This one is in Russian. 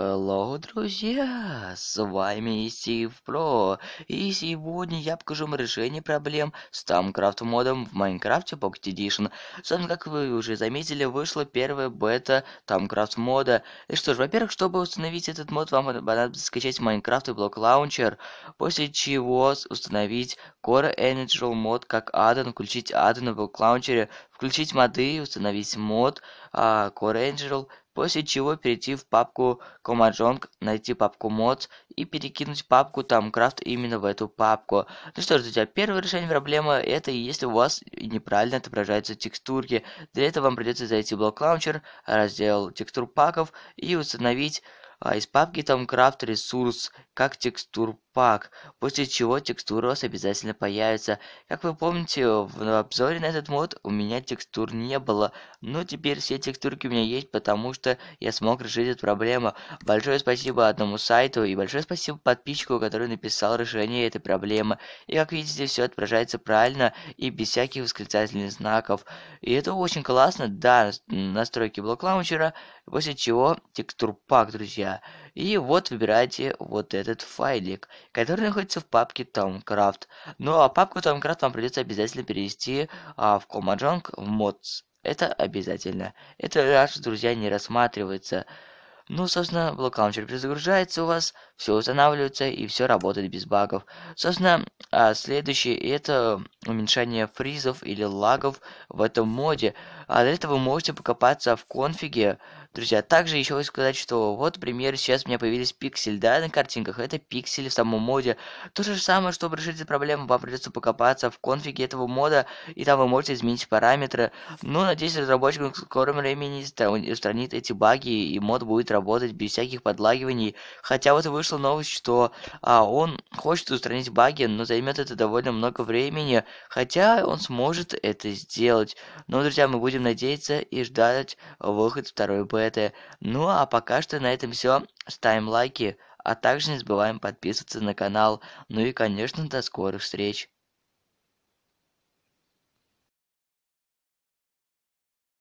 Hello, э, друзья! С вами Стив Про, и сегодня я покажу вам решение проблем с Тамкрафт модом в Майнкрафте Pocket Edition. Собственно, как вы уже заметили, вышла первая бета Тамкрафт мода. И что ж, во-первых, чтобы установить этот мод, вам понадобится скачать Майнкрафт и блок лаунчер, после чего установить Core Energy мод как Аден, включить Аден в блок лаунчере, включить моды, установить мод а, CoreAngel, после чего перейти в папку Comajong, найти папку Mods и перекинуть папку TomCraft именно в эту папку. Ну что ж, друзья, первое решение проблемы это если у вас неправильно отображаются текстурки. Для этого вам придется зайти в блок Launcher, раздел текстур паков и установить а, из папки TomCraft ресурс как текстур пак, после чего текстур у вас обязательно появится. Как вы помните, в обзоре на этот мод у меня текстур не было, но теперь все текстурки у меня есть, потому что я смог решить эту проблему. Большое спасибо одному сайту и большое спасибо подписчику, который написал решение этой проблемы. И как видите, все отображается правильно и без всяких восклицательных знаков. И это очень классно, да, настройки блок лаунчера, после чего текстур пак, друзья. И вот выбирайте вот этот файлик который находится в папке TomCraft. Ну а папку TomCraft вам придется обязательно перевести а, в Comajong в Mods. Это обязательно. Это наши друзья не рассматривается. Ну, собственно, блок лаунчер перезагружается у вас, все устанавливается и все работает без багов. Собственно, а следующий это уменьшение фризов или лагов в этом моде. А для этого вы можете покопаться в конфиге. Друзья, также еще хочу сказать, что вот пример, сейчас у меня появились пиксель, да, на картинках. Это пиксель в самом моде. То же самое, чтобы решить эту проблему, вам придется покопаться в конфиге этого мода, и там вы можете изменить параметры. Ну, надеюсь, разработчик в скором времени устранит эти баги, и мод будет работать без всяких подлагиваний. Хотя вот вышла новость, что а, он хочет устранить баги, но займет это довольно много времени. Хотя он сможет это сделать. Но, друзья, мы будем надеяться и ждать выход второй беты. Ну, а пока что на этом все. Ставим лайки, а также не забываем подписываться на канал. Ну и, конечно, до скорых встреч.